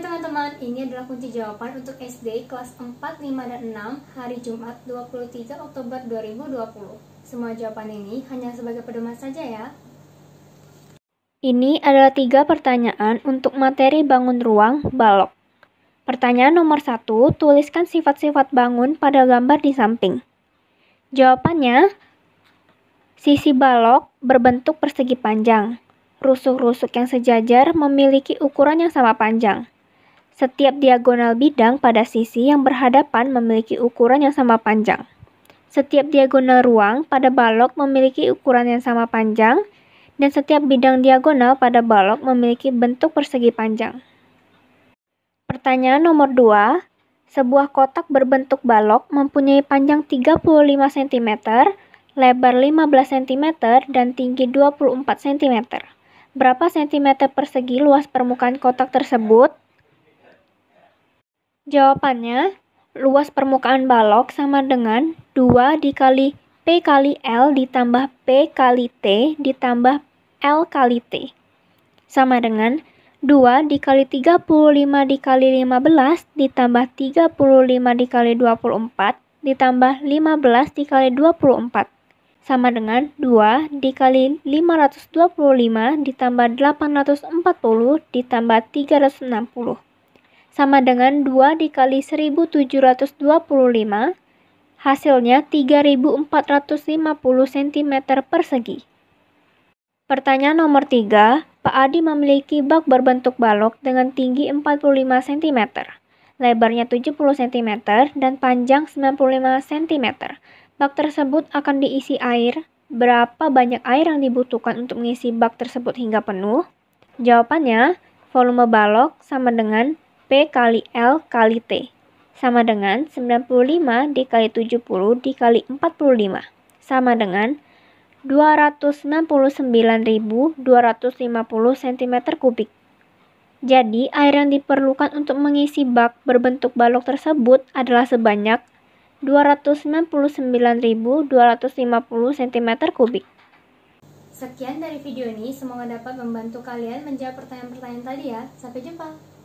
teman-teman, ini adalah kunci jawaban untuk SD kelas 4, 5, dan 6 hari Jumat 23 Oktober 2020. Semua jawaban ini hanya sebagai pedoman saja ya. Ini adalah tiga pertanyaan untuk materi bangun ruang balok. Pertanyaan nomor satu, tuliskan sifat-sifat bangun pada gambar di samping. Jawabannya, sisi balok berbentuk persegi panjang, rusuk-rusuk yang sejajar memiliki ukuran yang sama panjang. Setiap diagonal bidang pada sisi yang berhadapan memiliki ukuran yang sama panjang. Setiap diagonal ruang pada balok memiliki ukuran yang sama panjang, dan setiap bidang diagonal pada balok memiliki bentuk persegi panjang. Pertanyaan nomor 2. Sebuah kotak berbentuk balok mempunyai panjang 35 cm, lebar 15 cm, dan tinggi 24 cm. Berapa cm persegi luas permukaan kotak tersebut? Jawabannya, luas permukaan balok sama dengan 2 dikali P kali L ditambah P kali T ditambah L kali T. Sama dengan 2 dikali 35 dikali 15 ditambah 35 dikali 24 ditambah 15 dikali 24 sama dengan 2 dikali 525 ditambah 840 ditambah 360 sama dengan 2 dikali 1725, hasilnya 3450 cm persegi. Pertanyaan nomor 3, Pak Adi memiliki bak berbentuk balok dengan tinggi 45 cm, lebarnya 70 cm, dan panjang 95 cm. Bak tersebut akan diisi air. Berapa banyak air yang dibutuhkan untuk mengisi bak tersebut hingga penuh? Jawabannya, volume balok sama dengan P kali L kali T sama dengan 95 dikali 70 dikali 45 sama dengan 299.250 cm kubik. Jadi, air yang diperlukan untuk mengisi bak berbentuk balok tersebut adalah sebanyak 299.250 cm kubik. Sekian dari video ini, semoga dapat membantu kalian menjawab pertanyaan-pertanyaan tadi ya. Sampai jumpa!